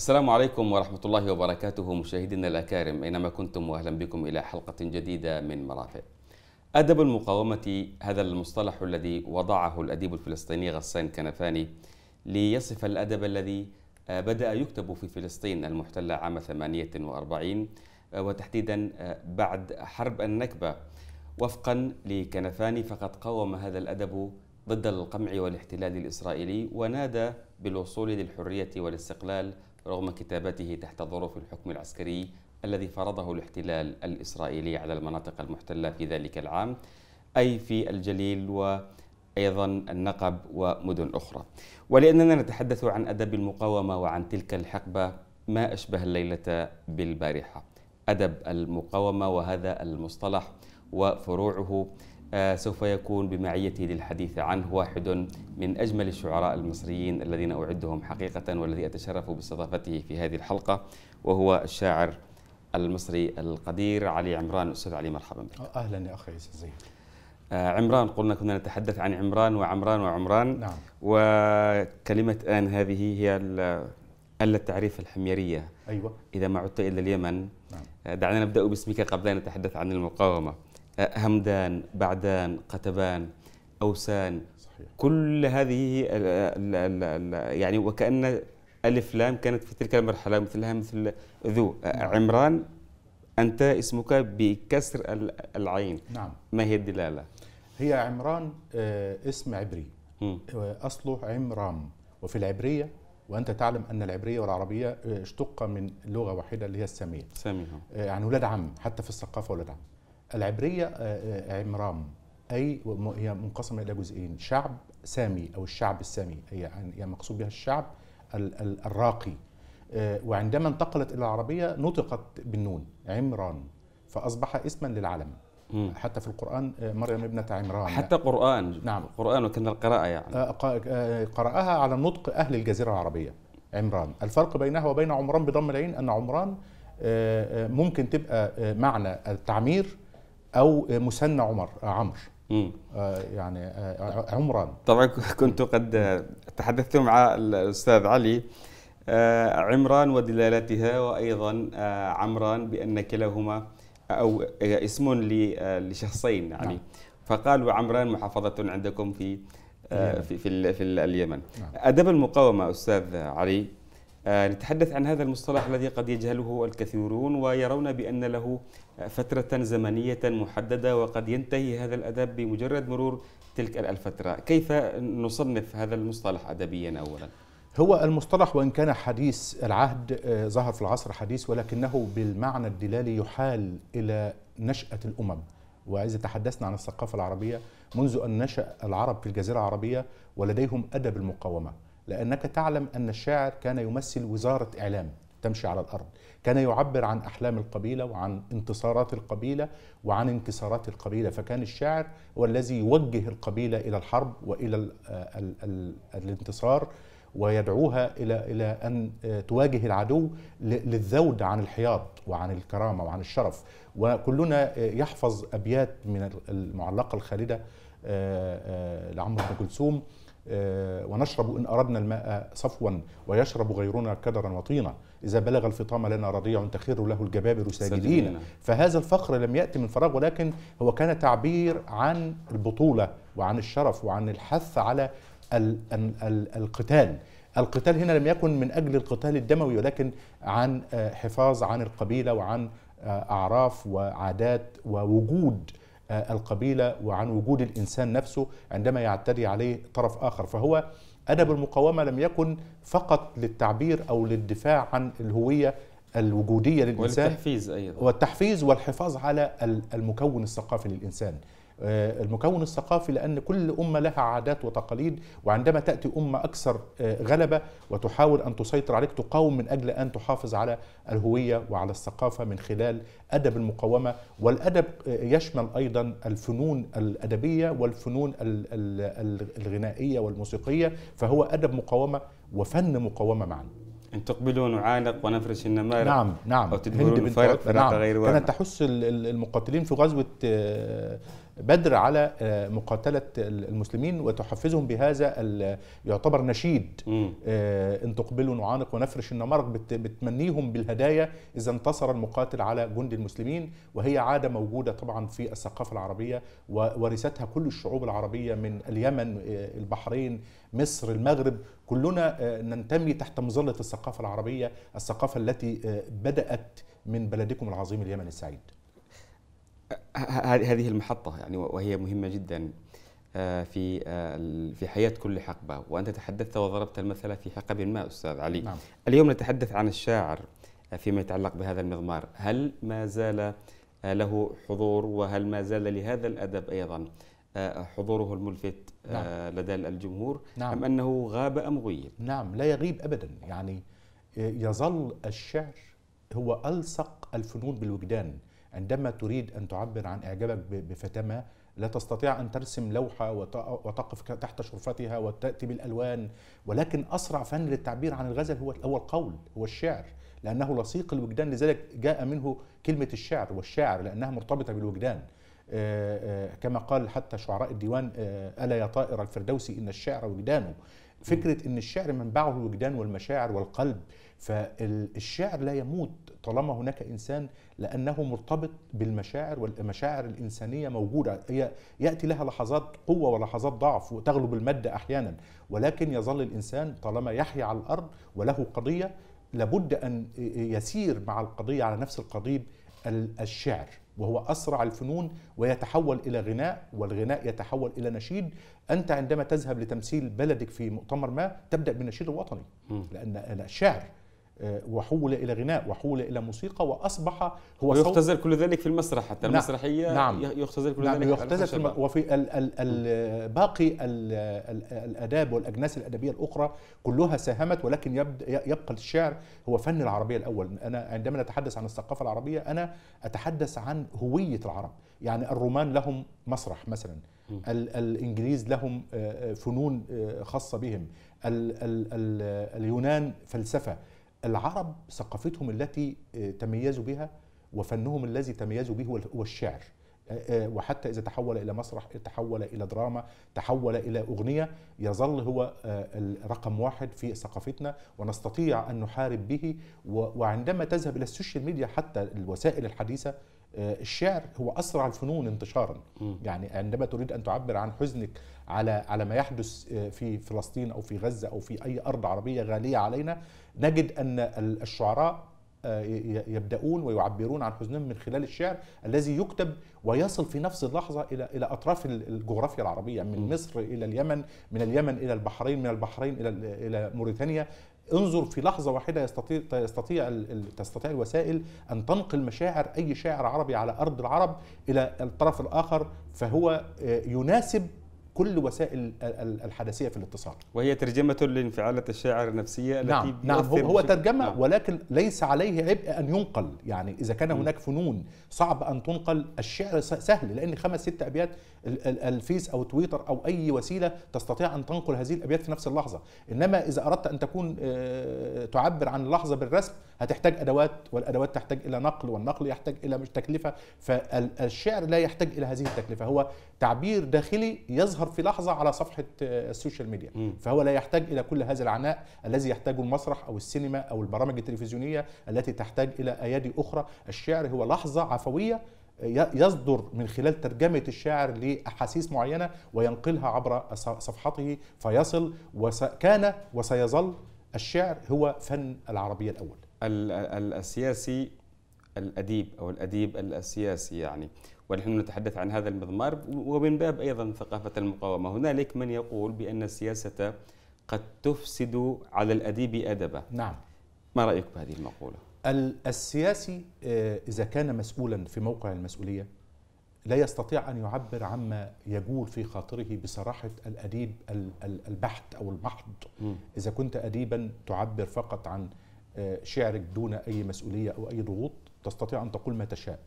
السلام عليكم ورحمة الله وبركاته مشاهدينا الأكارم أينما كنتم وأهلا بكم إلى حلقة جديدة من مرافق أدب المقاومة هذا المصطلح الذي وضعه الأديب الفلسطيني غسان كنفاني ليصف الأدب الذي آه، بدأ يكتب في فلسطين المحتلة عام 48 آه، وتحديدا آه، بعد حرب النكبة وفقا لكنفاني فقد قاوم هذا الأدب ضد القمع والاحتلال الإسرائيلي ونادى بالوصول للحرية والاستقلال رغم كتابته تحت ظروف الحكم العسكري الذي فرضه الاحتلال الإسرائيلي على المناطق المحتلة في ذلك العام أي في الجليل وأيضا النقب ومدن أخرى ولأننا نتحدث عن أدب المقاومة وعن تلك الحقبة ما أشبه الليلة بالبارحة أدب المقاومة وهذا المصطلح وفروعه آه، سوف يكون بمعيتي للحديث عنه واحد من أجمل الشعراء المصريين الذين أعدهم حقيقة والذي أتشرف باستضافته في هذه الحلقة وهو الشاعر المصري القدير علي عمران أستاذ علي مرحبا بك آه، أهلا يا أخي زين آه، عمران قلنا كنا نتحدث عن عمران وعمران وعمران نعم. وكلمة آن هذه هي ألا التعريف الحميرية أيوة إذا ما عدت إلى اليمن نعم. دعنا نبدأ باسمك قبل أن نتحدث عن المقاومة همدان بعدان قتبان أوسان صحيح. كل هذه الـ آه، آه، الـ الـ يعني وكأن ألف لام كانت في تلك المرحلة مثلها مثل ذو آه، نعم. عمران أنت اسمك بكسر العين نعم ما هي الدلالة؟ هي عمران اسم عبري م. أصله عمرام وفي العبرية وأنت تعلم أن العبرية والعربية اشتق من لغة واحدة اللي هي السامية سامية يعني ولاد عم حتى في الثقافة ولاد عم العبرية آه، آه، عمرام أي هي منقسمة إلى جزئين شعب سامي أو الشعب السامي يعني مقصود بها الشعب الراقي آه، وعندما انتقلت إلى العربية نطقت بالنون عمران فأصبح اسما للعلم حتى في القرآن مريم ابنة عمران حتى قرآن نعم قرآن وكان القراءة يعني قرأها على نطق أهل الجزيرة العربية عمران الفرق بينها وبين عمران بضم العين أن عمران ممكن تبقى معنى التعمير او مسنى عمر عمرو آه، يعني آه، عمران طبعا كنت قد تحدثت مع الاستاذ علي آه، عمران ودلالتها وايضا عمران بان كلاهما او اسم لشخصين يعني نعم. فقالوا عمران محافظه عندكم في في في, في اليمن نعم. ادب المقاومه استاذ علي آه، نتحدث عن هذا المصطلح الذي قد يجهله الكثيرون ويرون بأن له آه، فترة زمنية محددة وقد ينتهي هذا الأدب بمجرد مرور تلك الفترة كيف نصنف هذا المصطلح أدبيا أولا؟ هو المصطلح وإن كان حديث العهد آه، ظهر في العصر حديث ولكنه بالمعنى الدلالي يحال إلى نشأة الأمم وإذا تحدثنا عن الثقافة العربية منذ أن نشأ العرب في الجزيرة العربية ولديهم أدب المقاومة لأنك تعلم أن الشاعر كان يمثل وزارة إعلام تمشي على الأرض كان يعبر عن أحلام القبيلة وعن انتصارات القبيلة وعن انكسارات القبيلة فكان الشاعر هو الذي يوجه القبيلة إلى الحرب وإلى الـ الـ الـ الانتصار ويدعوها إلى, إلى أن تواجه العدو للذود عن الحياض وعن الكرامة وعن الشرف وكلنا يحفظ أبيات من المعلقة الخالدة آه، آه، لعمرو بن كلثوم آه، ونشرب إن أردنا الماء صفوا ويشرب غيرنا كدرا وطينا إذا بلغ الفطام لنا رضيع تخر له الجبابر ساجدين فهذا الفخر لم يأتي من فراغ ولكن هو كان تعبير عن البطولة وعن الشرف وعن الحث على القتال القتال هنا لم يكن من أجل القتال الدموي ولكن عن آه، حفاظ عن القبيلة وعن آه، أعراف وعادات ووجود آه، القبيلة وعن وجود الإنسان نفسه عندما يعتدي عليه طرف آخر فهو أدب المقاومة لم يكن فقط للتعبير أو للدفاع عن الهوية الوجودية للإنسان والتحفيز أيضا والتحفيز والحفاظ على المكون الثقافي للإنسان آه، المكون الثقافي لأن كل أمة لها عادات وتقاليد وعندما تأتي أمة أكثر آه، غلبة وتحاول أن تسيطر عليك تقاوم من أجل أن تحافظ على الهوية وعلى الثقافة من خلال أدب المقاومة والأدب آه، يشمل أيضا الفنون الأدبية والفنون الغنائية والموسيقية فهو أدب مقاومة وفن مقاومة معا ان تقبلوا نعانق ونفرش النمارق نعم نعم او تدبرون الفارق نعم. غير كانت نعم. تحس المقاتلين في غزوه بدر على آه، مقاتله المسلمين وتحفزهم بهذا يعتبر نشيد آه، ان تقبلوا نعانق ونفرش النمارق بتمنيهم بالهدايا اذا انتصر المقاتل على جند المسلمين وهي عاده موجوده طبعا في الثقافه العربيه وورثتها كل الشعوب العربيه من اليمن آه، البحرين مصر المغرب كلنا ننتمي تحت مظله الثقافه العربيه الثقافه التي بدات من بلدكم العظيم اليمن السعيد هذه المحطة يعني وهي مهمة جدا آه، في آه، في حياة كل حقبة وأنت تحدثت وضربت المثل في حقب ما أستاذ علي نعم. اليوم نتحدث عن الشاعر آه، فيما يتعلق بهذا المضمار هل ما زال له حضور وهل ما زال لهذا الأدب أيضا حضوره الملفت نعم. لدى الجمهور نعم. أم أنه غاب أم غيب نعم لا يغيب أبدا يعني يظل الشعر هو ألصق الفنون بالوجدان عندما تريد أن تعبر عن إعجابك بفتاة ما لا تستطيع أن ترسم لوحة وتقف تحت شرفتها وتأتي بالألوان ولكن أسرع فن للتعبير عن الغزل هو هو القول هو الشعر لأنه لصيق الوجدان لذلك جاء منه كلمة الشعر والشعر لأنها مرتبطة بالوجدان آه، آه، كما قال حتى شعراء الديوان آه، ألا يا طائر الفردوسي إن الشعر وجدانه فكرة أن الشعر منبعه الوجدان والمشاعر والقلب فالشعر لا يموت طالما هناك انسان لانه مرتبط بالمشاعر والمشاعر الانسانيه موجوده هي ياتي لها لحظات قوه ولحظات ضعف وتغلب الماده احيانا ولكن يظل الانسان طالما يحيا على الارض وله قضيه لابد ان يسير مع القضيه على نفس القضيب الشعر وهو اسرع الفنون ويتحول الى غناء والغناء يتحول الى نشيد انت عندما تذهب لتمثيل بلدك في مؤتمر ما تبدا بالنشيد الوطني لان الشعر آه، وحول الى غناء وحول الى موسيقى واصبح هو يختزل كل ذلك في المسرح حتى نعم المسرحيه نعم يختزل كل نعم ذلك يختزل في الم... وفي ال ال ال باقي ال ال الاداب والاجناس الادبيه الاخرى كلها ساهمت ولكن يب... يبقى الشعر هو فن العربيه الاول انا عندما نتحدث عن الثقافه العربيه انا اتحدث عن هويه العرب يعني الرومان لهم مسرح مثلا الانجليز لهم آه، آه، فنون خاصه بهم ال ال ال اليونان فلسفه العرب ثقافتهم التي آه، تميزوا بها وفنهم الذي تميزوا به هو الشعر آه، آه، وحتى إذا تحول إلى مسرح تحول إلى دراما تحول إلى أغنية يظل هو رقم واحد في ثقافتنا ونستطيع أن نحارب به وعندما تذهب إلى السوشيال ميديا حتى الوسائل الحديثة الشعر هو اسرع الفنون انتشارا يعني عندما تريد ان تعبر عن حزنك على على ما يحدث في فلسطين او في غزه او في اي ارض عربيه غاليه علينا نجد أن الشعراء آه، يبدأون ويعبرون عن حزنهم من خلال الشعر الذي يكتب ويصل في نفس اللحظة إلى إلى أطراف الجغرافيا العربية يعني من مصر إلى اليمن من اليمن إلى البحرين من البحرين إلى إلى موريتانيا انظر في لحظة واحدة يستطيع تستطيع تستطيع الوسائل أن تنقل مشاعر أي شاعر عربي على أرض العرب إلى الطرف الآخر فهو آه، يناسب كل وسائل الحدثية في الاتصال وهي ترجمه لانفعالات الشاعر النفسيه التي نعم, نعم هو, هو ترجمه نعم. ولكن ليس عليه عبء ان ينقل يعني اذا كان هناك فنون صعب ان تنقل الشعر سهل لان خمس ست ابيات الفيس او تويتر او اي وسيله تستطيع ان تنقل هذه الابيات في نفس اللحظه انما اذا اردت ان تكون آه، تعبر عن اللحظه بالرسم هتحتاج ادوات والادوات تحتاج الى نقل والنقل يحتاج الى تكلفه فالشعر لا يحتاج الى هذه التكلفه هو تعبير داخلي يظهر في لحظه على صفحه آه، السوشيال ميديا م. فهو لا يحتاج الى كل هذا العناء الذي يحتاجه المسرح او السينما او البرامج التلفزيونيه التي تحتاج الى ايادي اخرى الشعر هو لحظه عفويه يصدر من خلال ترجمة الشاعر لأحاسيس معينة وينقلها عبر صفحته فيصل وكان وسيظل الشعر هو فن العربية الأول السياسي الأديب أو الأديب السياسي يعني ونحن نتحدث عن هذا المضمار ومن باب أيضا ثقافة المقاومة هنالك من يقول بأن السياسة قد تفسد على الأديب أدبه نعم ما رأيك بهذه المقولة؟ السياسي آه، إذا كان مسؤولا في موقع المسؤولية لا يستطيع أن يعبر عما يجول في خاطره بصراحة الأديب البحت أو المحض إذا كنت أديبا تعبر فقط عن آه، شعرك دون أي مسؤولية أو أي ضغوط تستطيع أن تقول ما تشاء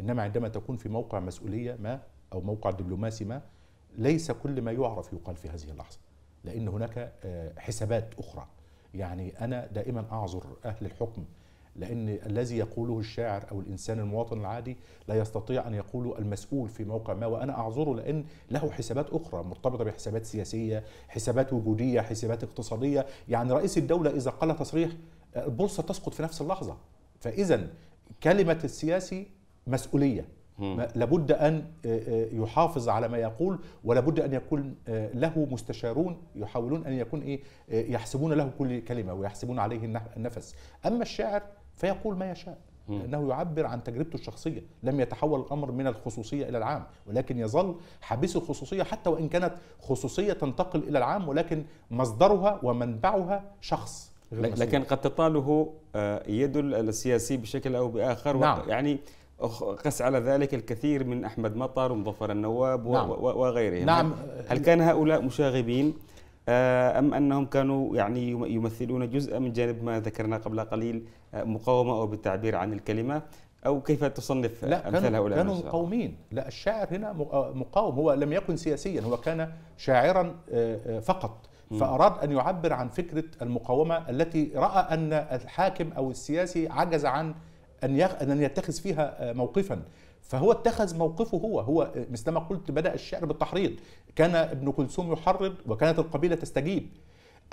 إنما عندما تكون في موقع مسؤولية ما أو موقع دبلوماسي ما ليس كل ما يعرف يقال في هذه اللحظة لأن هناك آه، حسابات أخرى يعني أنا دائما أعذر أهل الحكم لأن الذي يقوله الشاعر أو الإنسان المواطن العادي لا يستطيع أن يقوله المسؤول في موقع ما وأنا أعذره لأن له حسابات أخرى مرتبطة بحسابات سياسية حسابات وجودية حسابات اقتصادية يعني رئيس الدولة إذا قال تصريح البورصة تسقط في نفس اللحظة فإذا كلمة السياسي مسؤولية لابد ان آه، آه، يحافظ على ما يقول ولابد ان يكون آه، له مستشارون يحاولون ان يكون ايه يحسبون له كل كلمه ويحسبون عليه النفس اما الشاعر فيقول ما يشاء لأنه يعبر عن تجربته الشخصية لم يتحول الأمر من الخصوصية إلى العام ولكن يظل حبيس الخصوصية حتى وإن كانت خصوصية تنتقل إلى العام ولكن مصدرها ومنبعها شخص غير لكن قد تطاله آه، يد السياسي بشكل أو بآخر نعم. يعني قس على ذلك الكثير من أحمد مطر ومظفر النواب نعم. وغيرهم نعم. هل كان هؤلاء مشاغبين آه، أم أنهم كانوا يعني يمثلون جزءا من جانب ما ذكرنا قبل قليل آه، مقاومة أو بالتعبير عن الكلمة أو كيف تصنف لا أمثال هؤلاء كانوا مقاومين لا الشاعر هنا آه، مقاوم هو لم يكن سياسيا هو كان شاعرا فقط فأراد أن يعبر عن فكرة المقاومة التي رأى أن الحاكم أو السياسي عجز عن أن أن يتخذ فيها موقفا فهو اتخذ موقفه هو هو مثل ما قلت بدأ الشعر بالتحريض كان ابن كلثوم يحرض وكانت القبيلة تستجيب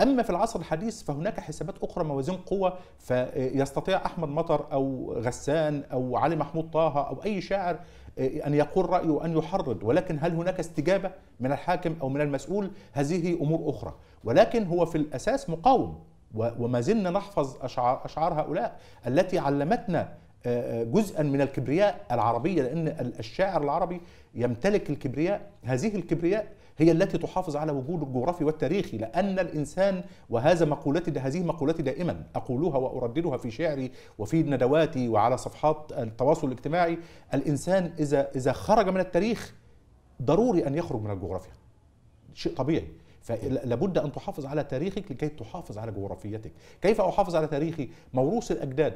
أما في العصر الحديث فهناك حسابات أخرى موازين قوة فيستطيع أحمد مطر أو غسان أو علي محمود طه أو أي شاعر آه، أن يقول رأيه وأن يحرض ولكن هل هناك استجابة من الحاكم أو من المسؤول هذه أمور أخرى ولكن هو في الأساس مقاوم وما زلنا نحفظ أشعار, أشعار هؤلاء التي علمتنا آه، آه، جزءا من الكبرياء العربيه لان الشاعر العربي يمتلك الكبرياء هذه الكبرياء هي التي تحافظ على وجوده الجغرافي والتاريخي لأن الإنسان وهذا مقولتي هذه مقولتي دائما أقولها وأرددها في شعري وفي ندواتي وعلى صفحات التواصل الاجتماعي الإنسان إذا إذا خرج من التاريخ ضروري أن يخرج من الجغرافيا شيء طبيعي فلابد أن تحافظ على تاريخك لكي تحافظ على جغرافيتك كيف أحافظ على تاريخي؟ موروث الأجداد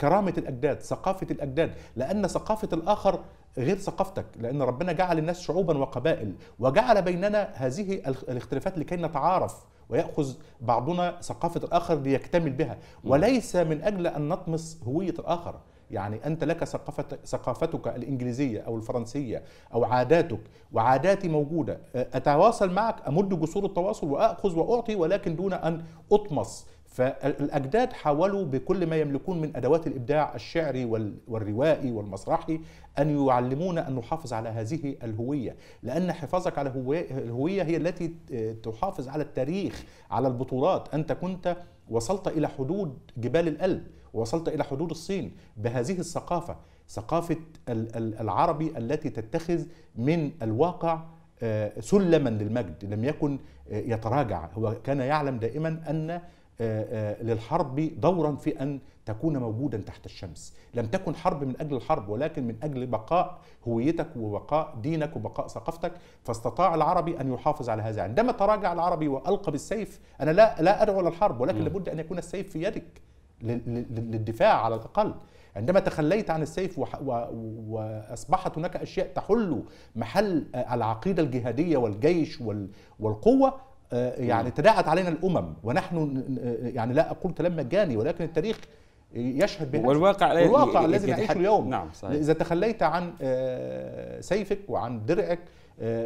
كرامة الأجداد ثقافة الأجداد لأن ثقافة الآخر غير ثقافتك لأن ربنا جعل الناس شعوبا وقبائل وجعل بيننا هذه الاختلافات لكي نتعارف ويأخذ بعضنا ثقافة الآخر ليكتمل بها وليس من أجل أن نطمس هوية الآخر يعني أنت لك ثقافة ثقافتك الإنجليزية أو الفرنسية أو عاداتك وعاداتي موجودة أتواصل معك أمد جسور التواصل وأخذ وأعطي ولكن دون أن أطمس فالأجداد حاولوا بكل ما يملكون من أدوات الإبداع الشعري والروائي والمسرحي أن يعلمونا أن نحافظ على هذه الهوية لأن حفاظك على الهوية هي التي آه، تحافظ على التاريخ على البطولات أنت كنت وصلت إلى حدود جبال الألب وصلت إلى حدود الصين بهذه الثقافة ثقافة العربي التي تتخذ من الواقع آه، سلما للمجد لم يكن آه، يتراجع هو كان يعلم دائما أن آه، آه، للحرب دورا في ان تكون موجودا تحت الشمس لم تكن حرب من اجل الحرب ولكن من اجل بقاء هويتك وبقاء دينك وبقاء ثقافتك فاستطاع العربي ان يحافظ على هذا عندما تراجع العربي والقى بالسيف انا لا لا ادعو للحرب ولكن م. لابد ان يكون السيف في يدك للدفاع على الاقل عندما تخليت عن السيف واصبحت هناك اشياء تحل محل العقيده الجهاديه والجيش والقوه آه، يعني نعم. تداعت علينا الامم ونحن آه، يعني لا اقول كلام مجاني ولكن التاريخ يشهد بهذا والواقع الواقع الذي نعيشه اليوم نعم صحيح. اذا تخليت عن آه، سيفك وعن درعك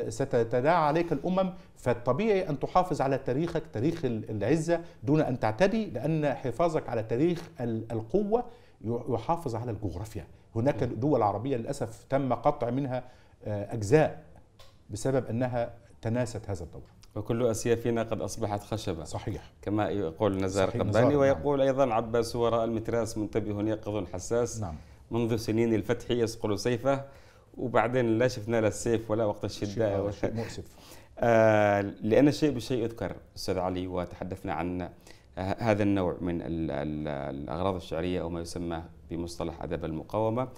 ستتداعى عليك الامم فالطبيعي ان تحافظ على تاريخك تاريخ العزه دون ان تعتدي لان حفاظك على تاريخ القوه يحافظ على الجغرافيا هناك نعم. دول عربيه للاسف تم قطع منها اجزاء بسبب انها تناست هذا الدور وكل أسيافنا قد أصبحت خشبة صحيح كما يقول نزار قباني نعم. ويقول نعم. أيضا عباس وراء المتراس منتبه يقظ حساس نعم. منذ سنين الفتح يصقل سيفه وبعدين لا شفنا له السيف ولا وقت الشدة شيء مؤسف آه لأن الشيء بالشيء يذكر أستاذ علي وتحدثنا عن هذا النوع من الأغراض الشعرية أو ما يسمى بمصطلح أدب المقاومة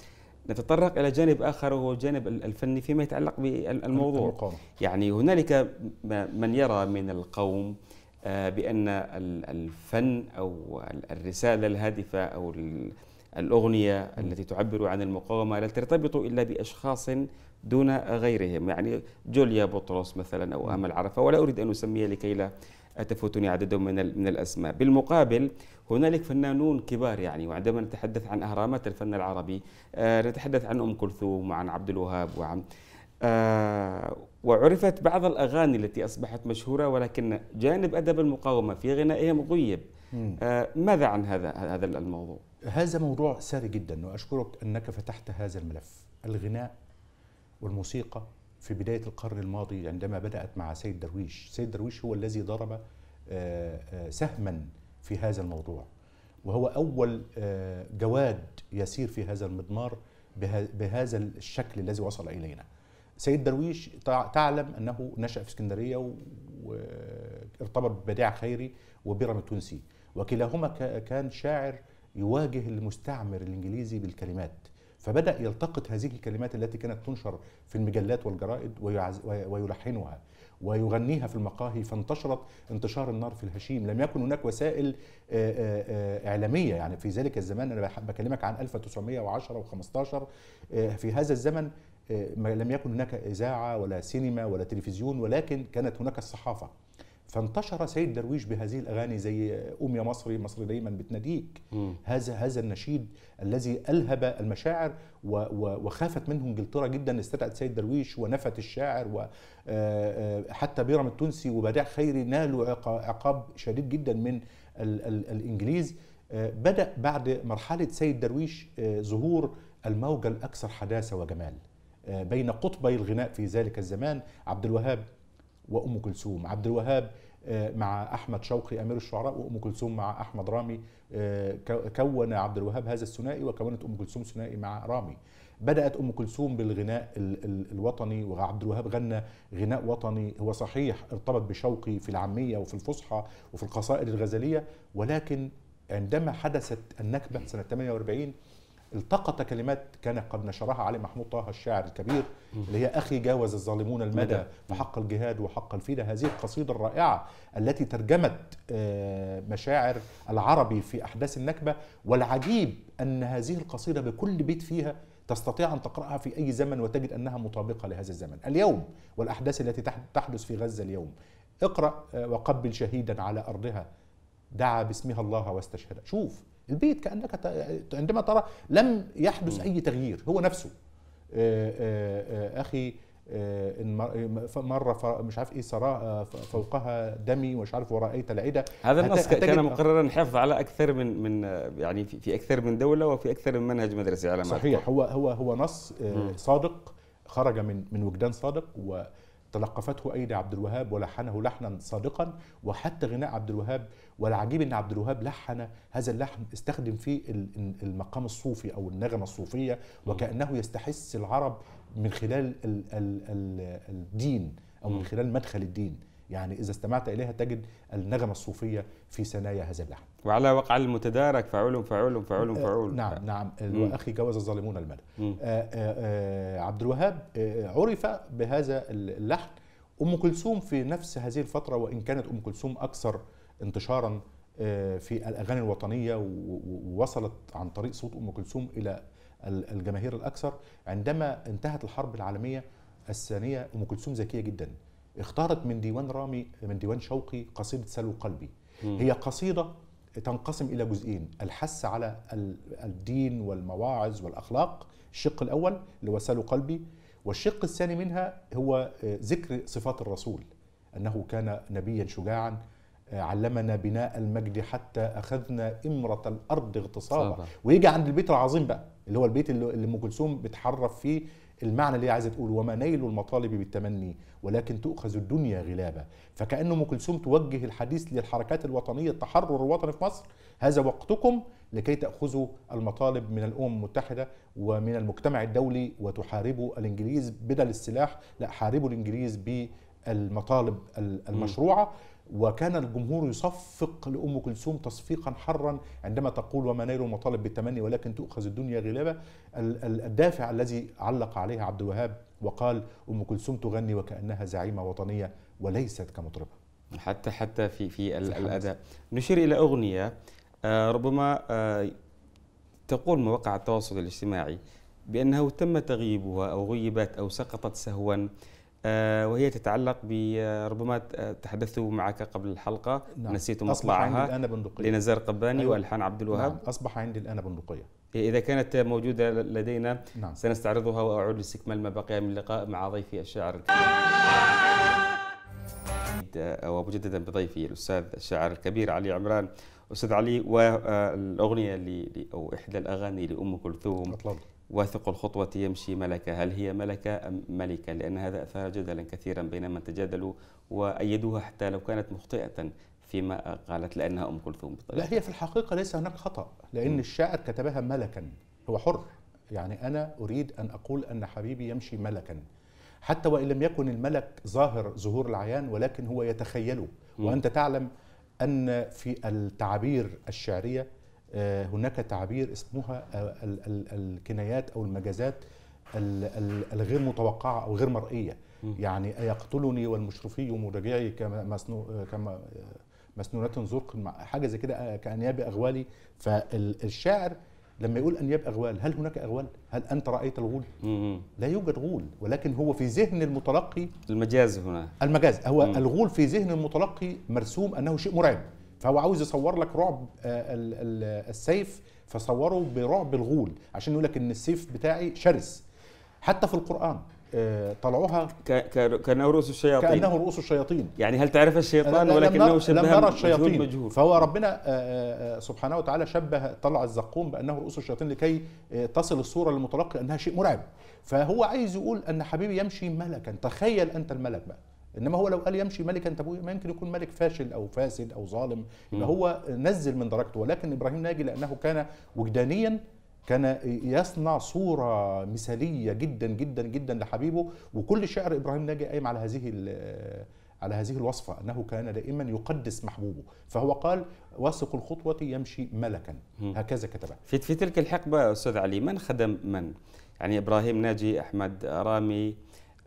نتطرق الى جانب اخر وهو الجانب الفني فيما يتعلق بالموضوع القوم. يعني هنالك من يرى من القوم آه، بان الفن او الرساله الهادفه او الاغنيه التي تعبر عن المقاومه لا ترتبط الا باشخاص دون غيرهم يعني جوليا بطرس مثلا او امل عرفه ولا اريد ان اسميها لكي لا أتفوتني عدد من من الأسماء بالمقابل هنالك فنانون كبار يعني وعندما نتحدث عن أهرامات الفن العربي آه، نتحدث عن أم كلثوم وعن عبد الوهاب وعن آه، وعرفت بعض الأغاني التي أصبحت مشهورة ولكن جانب أدب المقاومة في غنائهم غيب آه، ماذا عن هذا هذا الموضوع؟ هذا موضوع ساري جدا وأشكرك أنك فتحت هذا الملف الغناء والموسيقى في بداية القرن الماضي عندما بدأت مع سيد درويش سيد درويش هو الذي ضرب آه، آه، سهما في هذا الموضوع وهو أول آه، جواد يسير في هذا المضمار بهذا الشكل الذي وصل إلينا سيد درويش تعلم أنه نشأ في اسكندرية وارتبط ببديع خيري وبرم التونسي وكلاهما كان شاعر يواجه المستعمر الإنجليزي بالكلمات فبدأ يلتقط هذه الكلمات التي كانت تنشر في المجلات والجرائد ويلحنها ويغنيها في المقاهي فانتشرت انتشار النار في الهشيم لم يكن هناك وسائل إعلامية يعني في ذلك الزمان أنا بكلمك عن 1910 و15 في هذا الزمن لم يكن هناك إذاعة ولا سينما ولا تلفزيون ولكن كانت هناك الصحافة فانتشر سيد درويش بهذه الاغاني زي قوم يا مصري مصر دايما بتناديك هذا هذا النشيد الذي الهب المشاعر وخافت منه انجلترا جدا استدعت سيد درويش ونفت الشاعر وحتى آه، آه، بيرم التونسي وبداع خيري نالوا عقاب شديد جدا من الانجليز آه، بدا بعد مرحله سيد درويش ظهور الموجه الاكثر حداثه وجمال بين قطبي الغناء في ذلك الزمان عبد الوهاب وام كلثوم عبد الوهاب آه، مع احمد شوقي امير الشعراء وام كلثوم مع احمد رامي آه، كون عبد الوهاب هذا الثنائي وكونت ام كلثوم ثنائي مع رامي بدات ام كلثوم بالغناء الوطني وعبد الوهاب غنى غناء وطني هو صحيح ارتبط بشوقي في العاميه وفي الفصحى وفي القصائد الغزليه ولكن عندما حدثت النكبه سنه 48 التقط كلمات كان قد نشرها علي محمود طه الشاعر الكبير اللي هي اخي جاوز الظالمون المدى فحق الجهاد وحق الفداء هذه القصيده الرائعه التي ترجمت آه، مشاعر العربي في احداث النكبه والعجيب ان هذه القصيده بكل بيت فيها تستطيع ان تقراها في اي زمن وتجد انها مطابقه لهذا الزمن اليوم والاحداث التي تحدث في غزه اليوم اقرا آه، وقبل شهيدا على ارضها دعا باسمها الله واستشهد شوف البيت كانك عندما ترى لم يحدث اي تغيير هو نفسه آه، آه، آه، اخي مرة مش عارف ايه سراء فوقها دمي ومش عارف ورأيت العدا هذا النص كان مقررا حفظ على اكثر من من يعني في اكثر من دولة وفي اكثر من منهج مدرسي على ما صحيح هو هو هو نص صادق خرج من من وجدان صادق وتلقفته أيدي عبد الوهاب ولحنه لحنا صادقا وحتى غناء عبد الوهاب والعجيب ان عبد الوهاب لحن هذا اللحن استخدم فيه المقام الصوفي او النغمه الصوفيه وكانه يستحس العرب من خلال الدين او من خلال مدخل الدين يعني إذا استمعت إليها تجد النغمة الصوفية في ثنايا هذا اللحن وعلى وقع المتدارك فعول فعول فعول آه، فعول نعم نعم وأخي جوز الظالمون المدى آه، آه، عبد الوهاب عرف بهذا اللحن أم كلثوم في نفس هذه الفترة وإن كانت أم كلثوم أكثر انتشارا آه، في الاغاني الوطنيه ووصلت عن طريق صوت ام كلثوم الى الجماهير الاكثر عندما انتهت الحرب العالميه الثانيه ام كلثوم ذكيه جدا اختارت من ديوان رامي من ديوان شوقي قصيده سلو قلبي هي قصيده تنقسم الى جزئين الحث على الدين والمواعظ والاخلاق الشق الاول اللي هو سلو قلبي والشق الثاني منها هو آه، ذكر صفات الرسول انه كان نبيا شجاعا علمنا بناء المجد حتى اخذنا امره الارض اغتصابا ويجي عند البيت العظيم بقى اللي هو البيت اللي ام كلثوم بتحرف فيه المعنى اللي هي عايزه تقول وما نيل المطالب بالتمني ولكن تؤخذ الدنيا غلابه فكانه ام كلثوم توجه الحديث للحركات الوطنيه التحرر الوطني في مصر هذا وقتكم لكي تاخذوا المطالب من الامم المتحده ومن المجتمع الدولي وتحاربوا الانجليز بدل السلاح لا حاربوا الانجليز بالمطالب المشروعه م. وكان الجمهور يصفق لأم كلثوم تصفيقا حرا عندما تقول وما نيل المطالب بالتمني ولكن تؤخذ الدنيا غلابة الدافع الذي علق عليها عبد الوهاب وقال أم كلثوم تغني وكأنها زعيمة وطنية وليست كمطربة حتى حتى في في الأداء نشير إلى أغنية آه، ربما آه، تقول مواقع التواصل الاجتماعي بأنه تم تغييبها أو غيبت أو سقطت سهوا آه، وهي تتعلق بربما آه، آه، تحدثت معك قبل الحلقه نعم. نسيت بندقية. لنزار قباني أيوة. والحان عبد الوهاب نعم. اصبح عندي الان بندقيه إيه، اذا كانت موجوده لدينا نعم. سنستعرضها واعود لاستكمال ما بقي من اللقاء مع ضيفي الشاعر ومجددا بضيفي الاستاذ الشاعر الكبير علي عمران استاذ علي والاغنيه اللي او احدى الاغاني لام كلثوم واثق الخطوة يمشي ملكة هل هي ملكة أم ملكة لأن هذا أثار جدلا كثيرا بين من تجادلوا وأيدوها حتى لو كانت مخطئة فيما قالت لأنها أم كلثوم لا هي في الحقيقة ليس هناك خطأ لأن م. الشاعر كتبها ملكا هو حر يعني أنا أريد أن أقول أن حبيبي يمشي ملكا حتى وإن لم يكن الملك ظاهر ظهور العيان ولكن هو يتخيله وأنت تعلم أن في التعابير الشعرية آه، هناك تعابير اسمها آه، الكنايات او المجازات الغير متوقعه او غير مرئيه يعني ايقتلني والمشرفي مرجعي كما آه، كما مسنونات زرق حاجه زي كده كانياب اغوالي فالشاعر لما يقول انياب اغوال هل هناك اغوال؟ هل انت رايت الغول؟ لا يوجد غول ولكن هو في ذهن المتلقي المجاز هنا المجاز هو الغول في ذهن المتلقي مرسوم انه شيء مرعب فهو عاوز يصور لك رعب آه، السيف فصوره برعب الغول عشان يقول لك ان السيف بتاعي شرس حتى في القران آه، طلعوها كانه رؤوس الشياطين كانه رؤوس الشياطين يعني هل تعرف الشيطان ولكنه شبه الشياطين مجهول فهو ربنا آه، سبحانه وتعالى شبه طلع الزقوم بانه رؤوس الشياطين لكي تصل الصوره للمتلقي انها شيء مرعب فهو عايز يقول ان حبيبي يمشي ملكا تخيل انت الملك بقى انما هو لو قال يمشي ملكا تبويه ما يمكن يكون ملك فاشل او فاسد او ظالم يبقى هو نزل من درجته ولكن ابراهيم ناجي لانه كان وجدانيا كان يصنع صورة مثالية جدا جدا جدا لحبيبه وكل شعر إبراهيم ناجي قايم على هذه على هذه الوصفة أنه كان دائما يقدس محبوبه فهو قال واثق الخطوة يمشي ملكا هكذا كتبه في, في تلك الحقبة أستاذ علي من خدم من؟ يعني إبراهيم ناجي أحمد رامي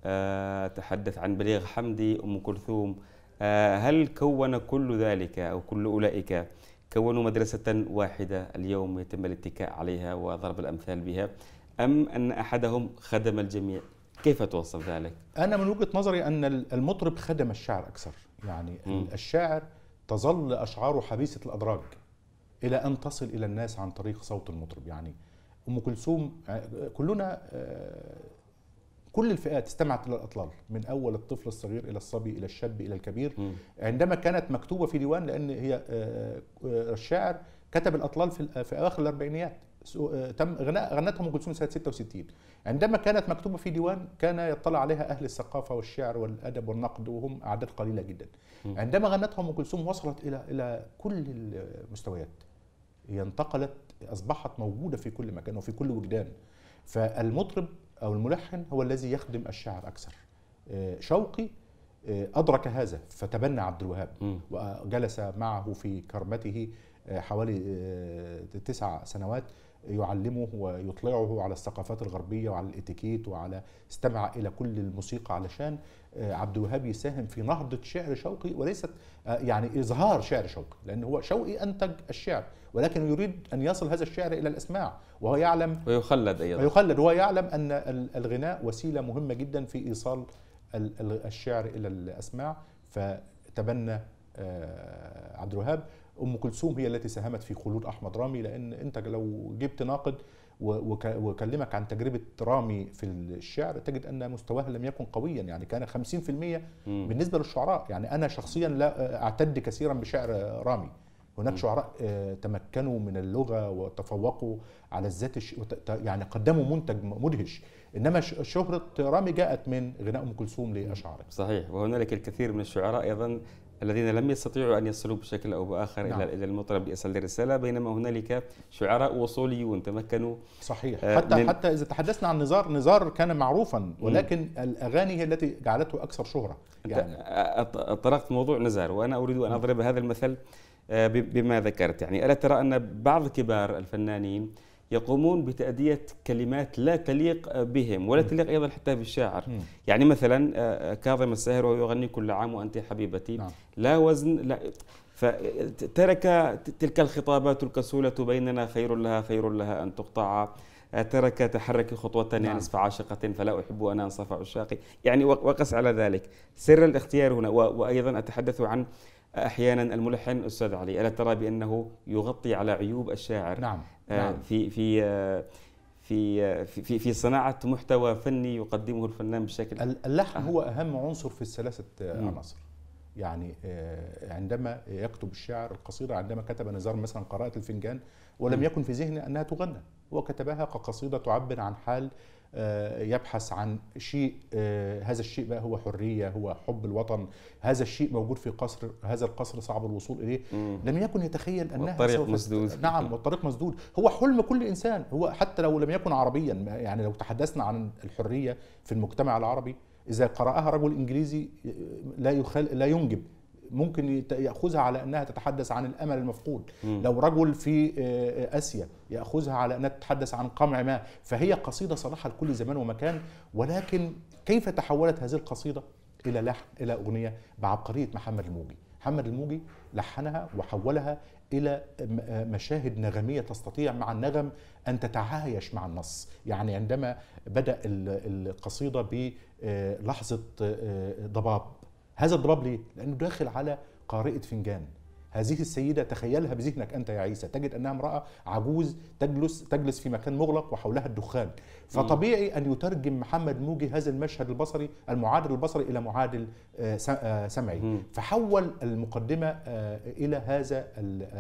آه، تحدث عن بليغ حمدي أم كلثوم آه، هل كون كل ذلك أو كل أولئك كونوا مدرسة واحدة اليوم يتم الاتكاء عليها وضرب الأمثال بها أم أن أحدهم خدم الجميع كيف توصف ذلك؟ أنا من وجهة نظري أن المطرب خدم الشاعر أكثر يعني م. الشاعر تظل أشعاره حبيسة الأدراج إلى أن تصل إلى الناس عن طريق صوت المطرب يعني أم كلثوم آه، كلنا كل الفئات استمعت الى الاطلال من اول الطفل الصغير الى الصبي الى الشاب الى الكبير م. عندما كانت مكتوبه في ديوان لان هي آه، آه، الشاعر كتب الاطلال في آه، في اواخر الاربعينيات تم غناء غنتهم ام كلثوم سنه 66 عندما كانت مكتوبه في ديوان كان يطلع عليها اهل الثقافه والشعر والادب والنقد وهم اعداد قليله جدا عندما غنتها ام كلثوم وصلت الى الى كل المستويات هي انتقلت اصبحت موجوده في كل مكان وفي كل وجدان فالمطرب أو الملحن هو الذي يخدم الشاعر أكثر آه، شوقي آه، أدرك هذا فتبنى عبد الوهاب وجلس معه في كرمته آه، حوالي تسع سنوات يعلمه ويطلعه على الثقافات الغربية وعلى الاتيكيت وعلى استمع إلى كل الموسيقى علشان آه، عبد الوهاب يساهم في نهضة شعر شوقي وليست آه، يعني إظهار شعر شوقي لأن هو شوقي أنتج الشعر ولكن يريد أن يصل هذا الشعر إلى الأسماع وهو يعلم ويخلد أيضا ويخلد وهو يعلم أن الغناء وسيلة مهمة جدا في إيصال الشعر إلى الأسماع فتبنى آه، عبد الوهاب ام كلثوم هي التي ساهمت في خلود احمد رامي لان انت لو جبت ناقد وكلمك عن تجربه رامي في الشعر تجد ان مستواه لم يكن قويا يعني كان 50% بالنسبه للشعراء يعني انا شخصيا لا اعتد كثيرا بشعر رامي هناك شعراء آه، تمكنوا من اللغه وتفوقوا على الذات يعني قدموا منتج مدهش انما شهره رامي جاءت من غناء ام كلثوم لاشعاره صحيح وهنالك الكثير من الشعراء ايضا الذين لم يستطيعوا أن يصلوا بشكل أو بآخر نعم. إلى المطرب لإرسال الرسالة بينما هنالك شعراء وصوليون تمكنوا صحيح آه حتى من حتى إذا تحدثنا عن نزار نزار كان معروفا ولكن مم. الأغاني هي التي جعلته أكثر شهرة يعني طرقت موضوع نزار وأنا أريد أن أضرب هذا المثل آه، بما ذكرت يعني ألا ترى أن بعض كبار الفنانين يقومون بتأدية كلمات لا تليق بهم ولا تليق أيضا حتى بالشاعر يعني مثلا آه، آه، كاظم الساهر وهو يغني كل عام وأنت حبيبتي نعم. لا وزن لا فترك تلك الخطابات الكسولة بيننا خير لها خير لها أن تقطع آه، ترك تحرك خطوة نعم. نصف عاشقة فلا أحب أن أنصف عشاقي يعني وقس على ذلك سر الاختيار هنا وأيضا أتحدث عن احيانا الملحن استاذ علي الا ترى بانه يغطي على عيوب الشاعر نعم. آه، نعم. في في آه، آه، في في في صناعه محتوى فني يقدمه الفنان بشكل اللحن هو اهم عنصر في الثلاثه عناصر يعني آه، عندما يكتب الشاعر القصيدة عندما كتب نزار مثلا قراءة الفنجان ولم يكن في ذهنه أنها تغنى هو كتبها كقصيدة تعبر عن حال آه، يبحث عن شيء آه، هذا الشيء بقى هو حريه هو حب الوطن هذا الشيء موجود في قصر هذا القصر صعب الوصول اليه لم يكن يتخيل انها والطريق مسدود نعم والطريق مسدود هو حلم كل انسان هو حتى لو لم يكن عربيا يعني لو تحدثنا عن الحريه في المجتمع العربي اذا قراها رجل انجليزي لا يخل... لا ينجب ممكن ياخذها على انها تتحدث عن الامل المفقود م. لو رجل في اسيا ياخذها على انها تتحدث عن قمع ما فهي قصيده صالحه لكل زمان ومكان ولكن كيف تحولت هذه القصيده الى لحن الى اغنيه بعبقريه محمد الموجي محمد الموجي لحنها وحولها الى آه، مشاهد نغميه تستطيع مع النغم ان تتعايش مع النص يعني عندما بدا القصيده بلحظه آه، آه، ضباب هذا الضباب ليه لانه داخل على قارئه فنجان هذه السيدة تخيلها بذهنك أنت يا عيسى تجد أنها امرأة عجوز تجلس تجلس في مكان مغلق وحولها الدخان فطبيعي أن يترجم محمد موجي هذا المشهد البصري المعادل البصري إلى معادل آه، آه، سمعي فحول المقدمة آه، إلى هذا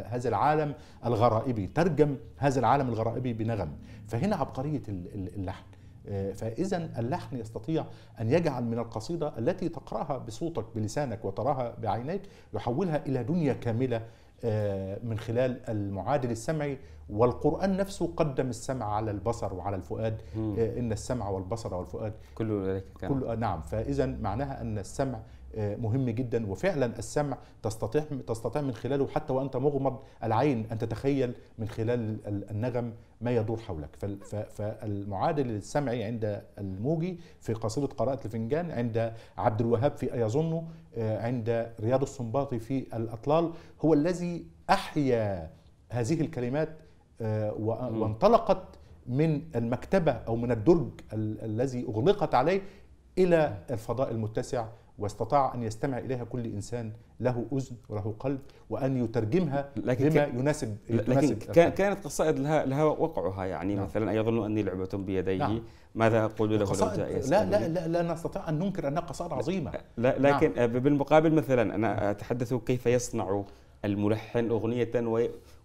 هذا العالم الغرائبي ترجم هذا العالم الغرائبي بنغم فهنا عبقرية اللحن آه، فإذا اللحن يستطيع أن يجعل من القصيدة التي تقرأها بصوتك بلسانك وتراها بعينيك يحولها إلى دنيا كاملة آه، من خلال المعادل السمعي والقرآن نفسه قدم السمع على البصر وعلى الفؤاد آه، إن السمع والبصر والفؤاد كله ذلك كله نعم فإذا معناها أن السمع آه، مهم جدا وفعلا السمع تستطيع تستطيع من خلاله حتى وانت مغمض العين ان تتخيل من خلال النغم ما يدور حولك فالمعادل السمعي عند الموجي في قصيده قراءه الفنجان عند عبد الوهاب في أيظن آه، عند رياض السنباطي في الاطلال هو الذي احيا هذه الكلمات آه، وانطلقت من المكتبه او من الدرج الذي اغلقت عليه الى الفضاء المتسع واستطاع أن يستمع إليها كل إنسان له أذن وله قلب وأن يترجمها لكن لما كان يناسب لكن يناسب كانت قصائد لها, لها وقعها يعني نعم. مثلا يظن أني لعبة بيديه نعم. ماذا أقول له لو جاء لا, لا لا لا نستطيع أن ننكر أنها قصائد عظيمة لا لكن نعم. بالمقابل مثلا أنا أتحدث كيف يصنع الملحن أغنية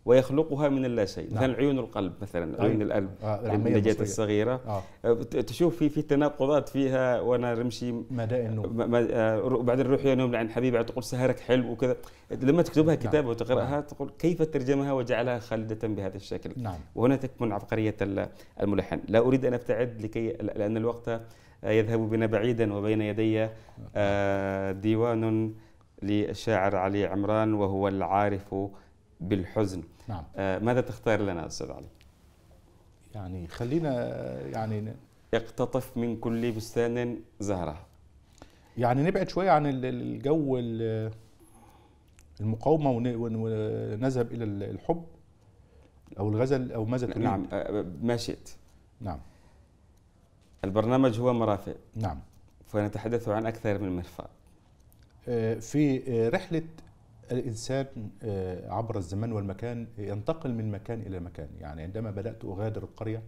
ويخلقها من اللا شيء نعم. مثلا عيون القلب مثلا عيون القلب آه. النجاة الصغيرة آه. آه، تشوف في في تناقضات فيها وانا رمشي مدى النوم آه، بعدين نروح يوم عن حبيبي تقول سهرك حلو وكذا لما تكتبها كتاب نعم. وتقراها آه. تقول كيف ترجمها وجعلها خالدة بهذا الشكل نعم. وهنا تكمن عبقرية الملحن لا أريد أن أبتعد لكي لأن الوقت يذهب بنا بعيدا وبين يدي نعم. ديوان للشاعر علي عمران وهو العارف بالحزن نعم. آه، ماذا تختار لنا أستاذ علي؟ يعني خلينا يعني اقتطف من كل بستان زهرة يعني نبعد شوية عن الجو المقاومة ونذهب إلى الحب أو الغزل أو ماذا تريد نعم آه، ما شئت نعم البرنامج هو مرافق نعم فنتحدث عن أكثر من مرفأ آه، في رحلة الإنسان آه، عبر الزمان والمكان ينتقل من مكان إلى مكان يعني عندما بدأت أغادر القرية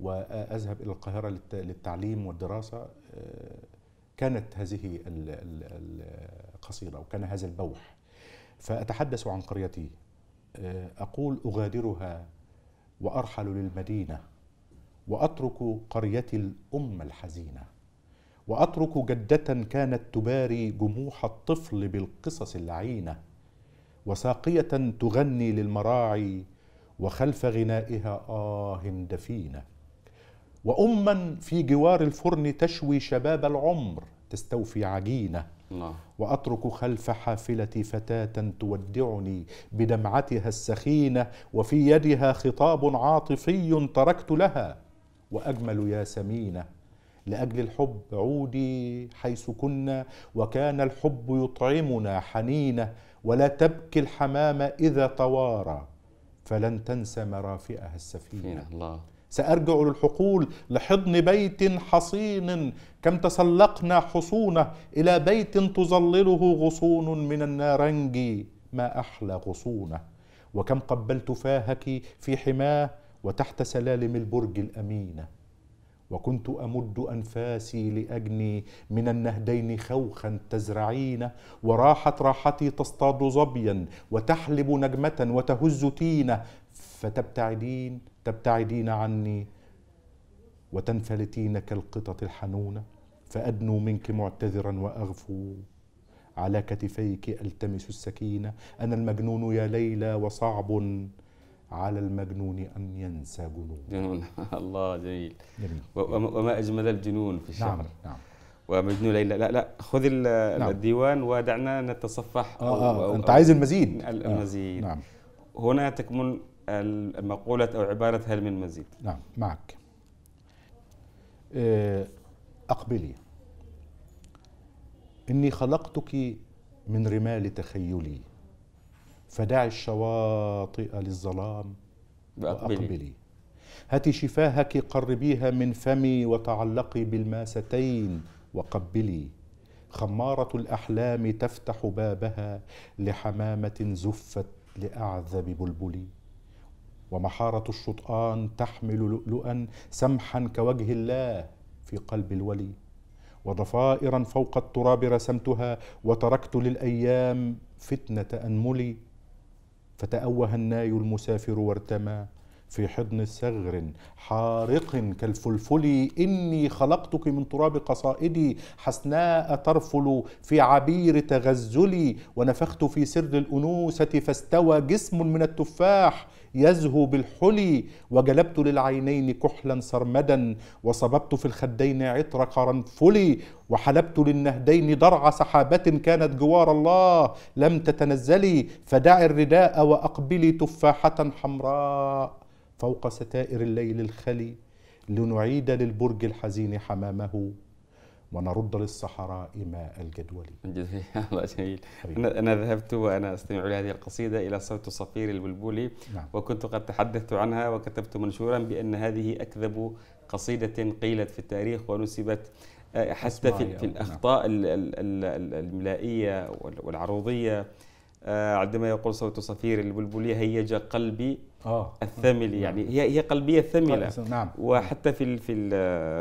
وأذهب إلى القاهرة للتعليم والدراسة آه، كانت هذه القصيدة وكان هذا البوح فأتحدث عن قريتي آه، أقول أغادرها وأرحل للمدينة وأترك قريتي الأم الحزينة وأترك جدة كانت تباري جموح الطفل بالقصص اللعينة وساقية تغني للمراعي وخلف غنائها آه دفينة وأما في جوار الفرن تشوي شباب العمر تستوفي عجينة وأترك خلف حافلتي فتاة تودعني بدمعتها السخينة وفي يدها خطاب عاطفي تركت لها وأجمل ياسمينة لأجل الحب عودي حيث كنا وكان الحب يطعمنا حنينه ولا تبكي الحمام إذا طوارى فلن تنسى مرافئها السفينة الله سأرجع للحقول لحضن بيت حصين كم تسلقنا حصونه إلى بيت تظلله غصون من النارنج ما أحلى غصونه وكم قبلت فاهك في حماه وتحت سلالم البرج الأمينة وكنت امد انفاسي لاجني من النهدين خوخا تزرعينه وراحت راحتي تصطاد ظبيا وتحلب نجمه وتهز تينه فتبتعدين تبتعدين عني وتنفلتين كالقطط الحنونه فادنو منك معتذرا واغفو على كتفيك التمس السكينه انا المجنون يا ليلى وصعب على المجنون أن ينسى جنون جنون الله جميل, جميل. وما أجمل الجنون في الشعر نعم نعم ومجنون ليلى لا لا خذ نعم. الديوان ودعنا نتصفح آه آه. أو أنت عايز المزيد نعم، المزيد نعم هنا تكمن مقولة أو عبارة هل من مزيد نعم معك آه، أقبلي إني خلقتك من رمال تخيلي فدع الشواطئ للظلام وأقبلي هاتي شفاهك قربيها من فمي وتعلقي بالماستين وقبلي خمارة الأحلام تفتح بابها لحمامة زفت لأعذب بلبلي ومحارة الشطآن تحمل لؤلؤا سمحا كوجه الله في قلب الولي وضفائرا فوق التراب رسمتها وتركت للأيام فتنة أنملي فتأوه الناي المسافر وارتمى في حضن ثغر حارق كالفلفل إني خلقتك من تراب قصائدي حسناء ترفل في عبير تغزلي ونفخت في سر الأنوثة فاستوى جسم من التفاح يزهو بالحلي وجلبت للعينين كحلا سرمدا وصببت في الخدين عطر قرنفلي وحلبت للنهدين درع سحابة كانت جوار الله لم تتنزلي فدعي الرداء وأقبلي تفاحة حمراء فوق ستائر الليل الخلي لنعيد للبرج الحزين حمامه ونرد للصحراء ماء الجدول الله جميل أنا ذهبت وأنا أستمع لهذه القصيدة إلى صوت صفير البلبولي نعم. وكنت قد تحدثت عنها وكتبت منشورا بأن هذه أكذب قصيدة قيلت في التاريخ ونسبت حتى في, في الأخطاء الملائية والعروضية آه، عندما يقول صوت صفير البلبلي هيج قلبي اه الثملي يعني هي هي قلبيه ثمله نعم وحتى في في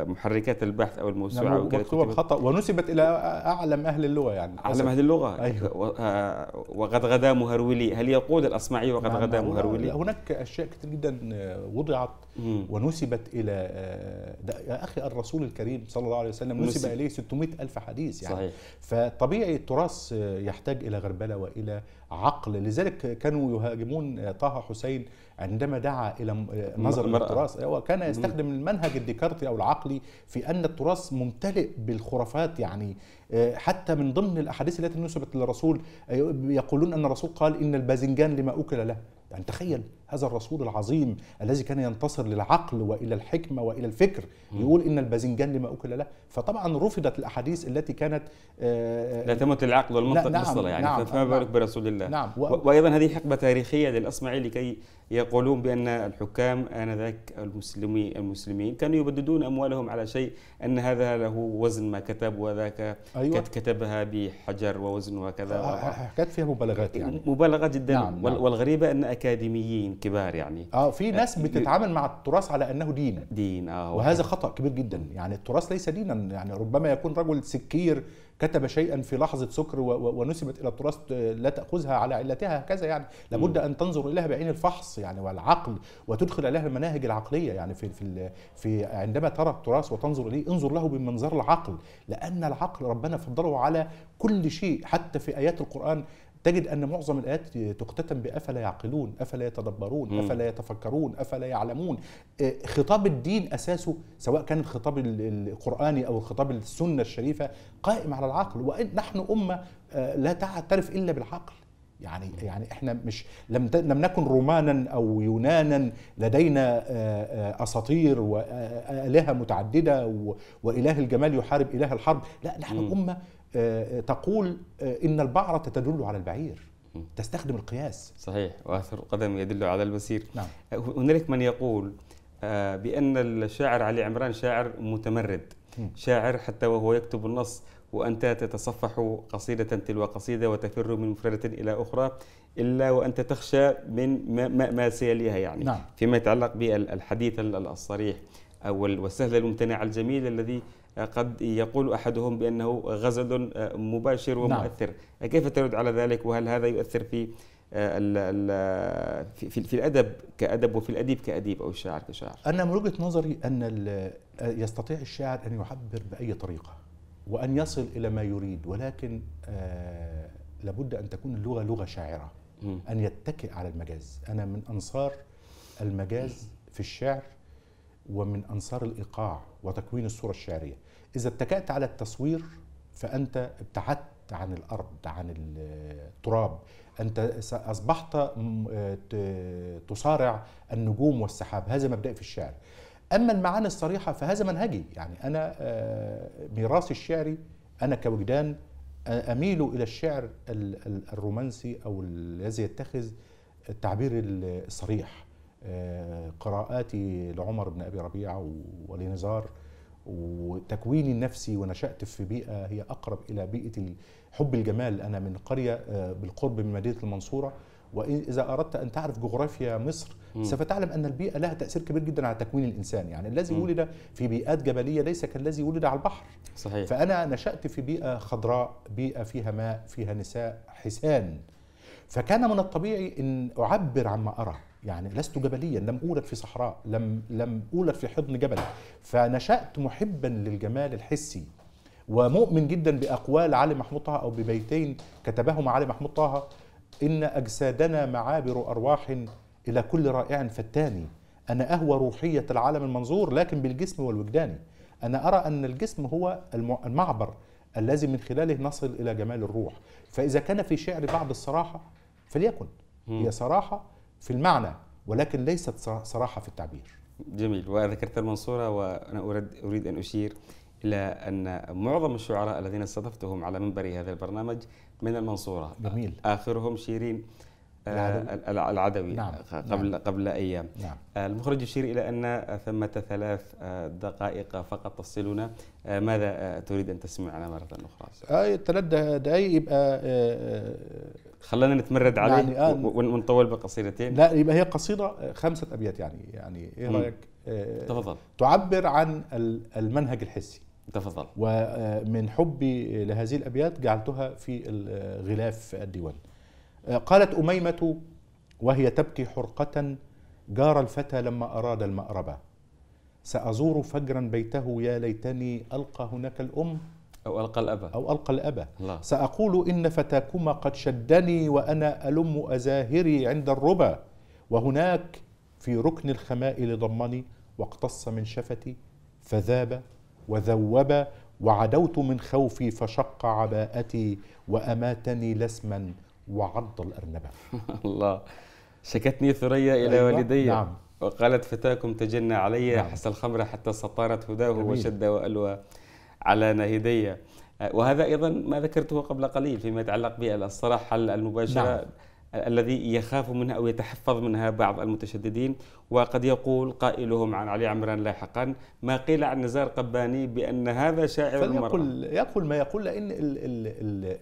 محركات البحث او الموسوعه نعم وكذا خطا ونسبت الى اعلم اهل اللغه يعني اعلم اهل اللغه أيوة. آه، وقد غدا مهرولي هل يقول الاصمعي وقد نعم غدا مهرولي هناك اشياء كثير جدا آه، وضعت ونسبت الى آه، يا اخي الرسول الكريم صلى الله عليه وسلم نسب اليه 600 الف حديث يعني صحيح. فطبيعي التراث يحتاج الى غربله والى عقل لذلك كانوا يهاجمون طه حسين عندما دعا الى نظر التراث وكان يستخدم المنهج الديكارتي او العقلي في ان التراث ممتلئ بالخرافات يعني آه، حتى من ضمن الاحاديث التي نسبت للرسول آه، يقولون ان الرسول قال ان الباذنجان لما اكل له يعني تخيل هذا الرسول العظيم الذي كان ينتصر للعقل والى الحكمه والى الفكر يقول ان الباذنجان لما اكل له فطبعا رفضت الاحاديث التي كانت آه، آه، لا تمت العقل والمنطق نعم بالصله يعني نعم فما بالك نعم برسول الله نعم وايضا هذه حقبه تاريخيه للاصمعي لكي يقولون بان الحكام انذاك المسلمين المسلمين كانوا يبددون اموالهم على شيء ان هذا له وزن ما كتب وذاك أيوة. كتبها بحجر ووزن وكذا حكايات فيها مبالغات يعني مبالغه جدا نعم, نعم. والغريبه ان اكاديميين الكبار يعني اه في آه، ناس بتتعامل مع التراث على انه دين دين اه وهذا خطا كبير جدا يعني التراث ليس دينا يعني ربما يكون رجل سكير كتب شيئا في لحظه سكر ونسبت الى التراث آه، لا تاخذها على علتها هكذا يعني لابد ان تنظر اليها بعين الفحص يعني والعقل وتدخل اليها المناهج العقليه يعني في في في عندما ترى التراث وتنظر اليه انظر له بمنظار العقل لان العقل ربنا فضله على كل شيء حتى في ايات القران تجد ان معظم الايات تختتم بافلا يعقلون افلا يتدبرون افلا يتفكرون افلا يعلمون آه، خطاب الدين اساسه سواء كان الخطاب القراني او الخطاب السنه الشريفه قائم على العقل ونحن امه آه، لا تعترف الا بالعقل يعني يعني احنا مش لم لم نكن رومانا او يونانا لدينا آه، اساطير والهه متعدده واله الجمال يحارب اله الحرب لا نحن امه آه، تقول آه، إن البعرة تدل على البعير تستخدم القياس صحيح وآثر القدم يدل على المسير نعم. آه، هنالك من يقول بأن الشاعر علي عمران شاعر متمرد شاعر حتى وهو يكتب النص وأنت تتصفح قصيدة تلو قصيدة وتفر من مفردة إلى أخرى إلا وأنت تخشى من ما, ما, ما سيليها يعني نعم. فيما يتعلق بالحديث الصريح أو السهل الممتنع الجميل الذي قد يقول أحدهم بأنه غزل آه، مباشر نعم. ومؤثر نعم. كيف ترد على ذلك وهل هذا يؤثر آه، في في, في الادب كادب وفي الاديب كاديب او الشاعر كشاعر انا من وجهه نظري ان آه، يستطيع الشاعر ان يعبر باي طريقه وان يصل الى ما يريد ولكن آه لابد ان تكون اللغه لغه شاعره ان يتكئ على المجاز انا من انصار المجاز في الشعر ومن أنصار الإيقاع وتكوين الصورة الشعرية إذا اتكأت على التصوير فأنت ابتعدت عن الأرض عن التراب أنت أصبحت تصارع النجوم والسحاب هذا مبدأ في الشعر أما المعاني الصريحة فهذا منهجي يعني أنا آه، ميراثي الشعري أنا كوجدان أميل إلى الشعر الرومانسي أو الذي يتخذ التعبير الصريح قراءاتي لعمر بن ابي ربيعه ولنزار وتكويني النفسي ونشأت في بيئة هي أقرب إلى بيئة حب الجمال أنا من قرية آه، بالقرب من مدينة المنصورة وإذا أردت أن تعرف جغرافيا مصر م. سوف تعلم أن البيئة لها تأثير كبير جدا على تكوين الإنسان يعني الذي ولد في بيئات جبلية ليس كالذي ولد على البحر صحيح. فأنا نشأت في بيئة خضراء بيئة فيها ماء فيها نساء حسان فكان من الطبيعي أن أعبر عما أرى يعني لست جبليا لم أولد في صحراء لم, لم أولد في حضن جبل فنشأت محبا للجمال الحسي ومؤمن جدا بأقوال علي محمود طه أو ببيتين كتبهما علي محمود طه إن أجسادنا معابر أرواح إلى كل رائع فتاني أنا أهوى روحية العالم المنظور لكن بالجسم والوجدان أنا أرى أن الجسم هو المعبر الذي من خلاله نصل إلى جمال الروح فإذا كان في شعر بعض الصراحة فليكن هي صراحة في المعنى ولكن ليست صراحه في التعبير. جميل وذكرت المنصوره وانا اريد اريد ان اشير الى ان معظم الشعراء الذين استضفتهم على منبر هذا البرنامج من المنصوره. جميل. اخرهم شيرين العدوي, آه، العدوي نعم. قبل آه، نعم. قبل ايام نعم. آه، المخرج يشير الى ان ثمه ثلاث دقائق فقط تصلنا ماذا تريد ان تسمعنا مره اخرى؟ آه ثلاث دقائق يبقى خلينا نتمرد عليه يعني ونطول بقصيدتين لا يبقى هي قصيده خمسه ابيات يعني يعني ايه رايك؟ تفضل تعبر عن المنهج الحسي تفضل ومن حبي لهذه الابيات جعلتها في غلاف الديوان آه، قالت أميمة وهي تبكي حرقة جار الفتى لما أراد المأربة سأزور فجرا بيته يا ليتني ألقى هناك الأم أو ألقى الأبا أو ألقى الأبا الله. سأقول إن فتاكما قد شدني وأنا ألم أزاهري عند الربا وهناك في ركن الخمائل ضمني واقتص من شفتي فذاب وذوب وعدوت من خوفي فشق عباءتي وأماتني لسما وعض الأرنبة الله شكتني ثريا إلى أيوة. والدي نعم. وقالت فتاكم تجنى علي نعم. حس الخمر حتى سطارت هداه وشد وألوى على نهدي وهذا أيضا ما ذكرته قبل قليل فيما يتعلق بالصراحة المباشرة نعم. الذي يخاف منها أو يتحفظ منها بعض المتشددين وقد يقول قائلهم عن علي عمران لاحقا ما قيل عن نزار قباني بأن هذا شاعر المرأة يقول ما يقول لأن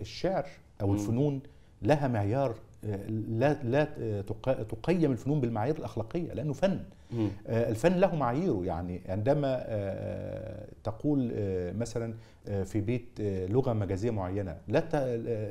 الشعر أو الفنون م. لها معيار آه، لا لا تقيم الفنون بالمعايير الاخلاقيه لانه فن آه، الفن له معاييره يعني عندما آه، تقول مثلا في بيت لغه مجازيه معينه لا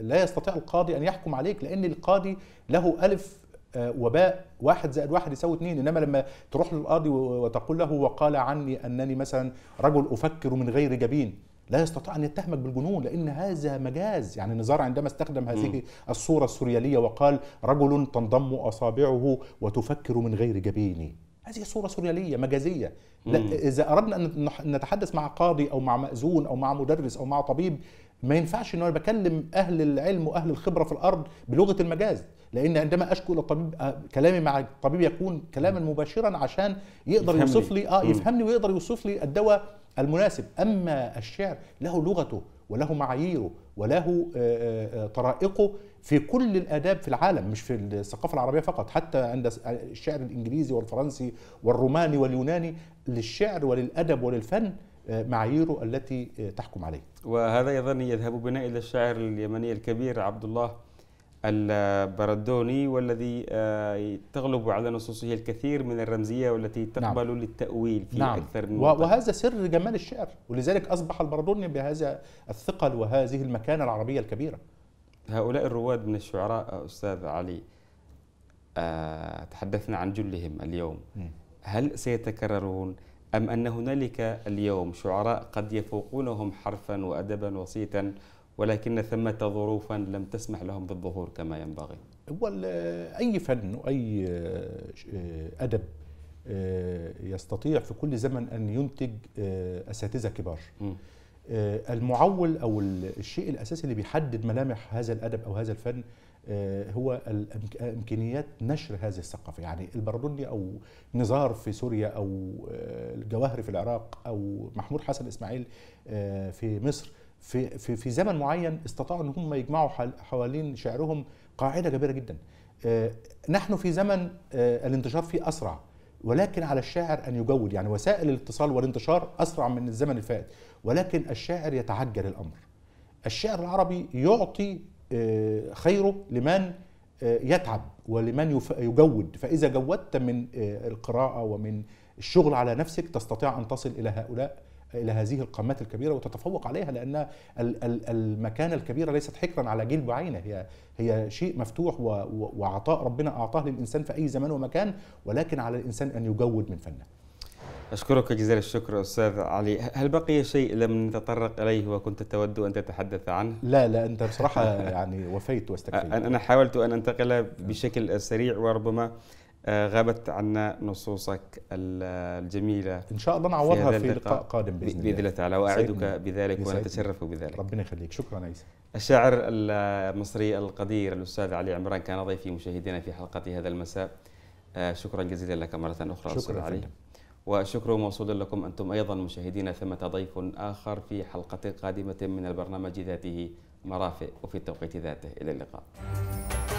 لا يستطيع القاضي ان يحكم عليك لان القاضي له الف وباء واحد زائد واحد يساوي اثنين انما لما تروح للقاضي وتقول له وقال عني انني مثلا رجل افكر من غير جبين لا يستطيع ان يتهمك بالجنون لان هذا مجاز يعني نزار عندما استخدم هذه م. الصوره السورياليه وقال رجل تنضم اصابعه وتفكر من غير جبين هذه صورة سوريالية مجازية لا إذا أردنا أن نتحدث مع قاضي أو مع مأذون أو مع مدرس أو مع طبيب ما ينفعش ان انا بكلم اهل العلم واهل الخبره في الارض بلغه المجاز لان عندما اشكو الى الطبيب آه، كلامي مع الطبيب يكون كلاما مباشرا عشان يقدر يوصف لي اه يفهمني ويقدر يوصف لي الدواء المناسب أما الشعر له لغته وله معاييره وله آه، آه، آه، طرائقه في كل الآداب في العالم مش في الثقافة العربية فقط حتى عند الشعر الإنجليزي والفرنسي والروماني واليوناني للشعر وللأدب وللفن معاييره التي تحكم عليه وهذا أيضا يذهب بنا إلى الشاعر اليمني الكبير عبد الله البردوني والذي آه، تغلب على نصوصه الكثير من الرمزية والتي نعم. تقبل نعم. للتأويل في نعم. أكثر من وهذا سر جمال الشعر ولذلك أصبح البردوني بهذا الثقل وهذه المكانة العربية الكبيرة هؤلاء الرواد من الشعراء أستاذ علي آه، تحدثنا عن جلهم اليوم هل سيتكررون أم أن هنالك اليوم شعراء قد يفوقونهم حرفا وأدبا وصيتا ولكن ثمة ظروفا لم تسمح لهم بالظهور كما ينبغي أي فن وأي آه، أدب آه، يستطيع في كل زمن أن ينتج آه، أساتذة كبار المعول أو الشيء الأساسي اللي بيحدد ملامح هذا الأدب أو هذا الفن هو امكانيات نشر هذه الثقافه يعني البردوني او نزار في سوريا او الجواهري في العراق او محمود حسن اسماعيل في مصر في في في زمن معين استطاعوا ان هم يجمعوا حوالين شعرهم قاعده كبيره جدا آه، نحن في زمن آه، الانتشار فيه اسرع ولكن على الشاعر ان يجود يعني وسائل الاتصال والانتشار اسرع من الزمن الفائت ولكن الشاعر يتعجل الامر الشعر العربي يعطي آه، خيره لمن يتعب ولمن يجود فاذا جودت من القراءه ومن الشغل على نفسك تستطيع ان تصل الى هؤلاء الى هذه القامات الكبيره وتتفوق عليها لان المكانه الكبيره ليست حكرا على جيل بعينه هي هي شيء مفتوح وعطاء ربنا اعطاه للانسان في اي زمان ومكان ولكن على الانسان ان يجود من فنه. أشكرك جزيل الشكر أستاذ علي هل بقي شيء لم نتطرق إليه وكنت تود أن تتحدث عنه؟ لا لا أنت بصراحة يعني وفيت واستكفيت أنا حاولت أن أنتقل بشكل سريع وربما آه، غابت عنا نصوصك الجميله ان شاء الله نعوضها في, في لقاء قادم باذن, بإذن الله تعالى واعدك بذلك ونتشرف بذلك ربنا يخليك شكرا عيسى الشاعر المصري القدير الاستاذ علي عمران كان ضيفي مشاهدينا في حلقه هذا المساء آه، شكرا جزيلا لك مره اخرى شكرا علي والشكر موصول لكم انتم ايضا مشاهدينا ثمه ضيف اخر في حلقه قادمه من البرنامج ذاته مرافق وفي التوقيت ذاته الى اللقاء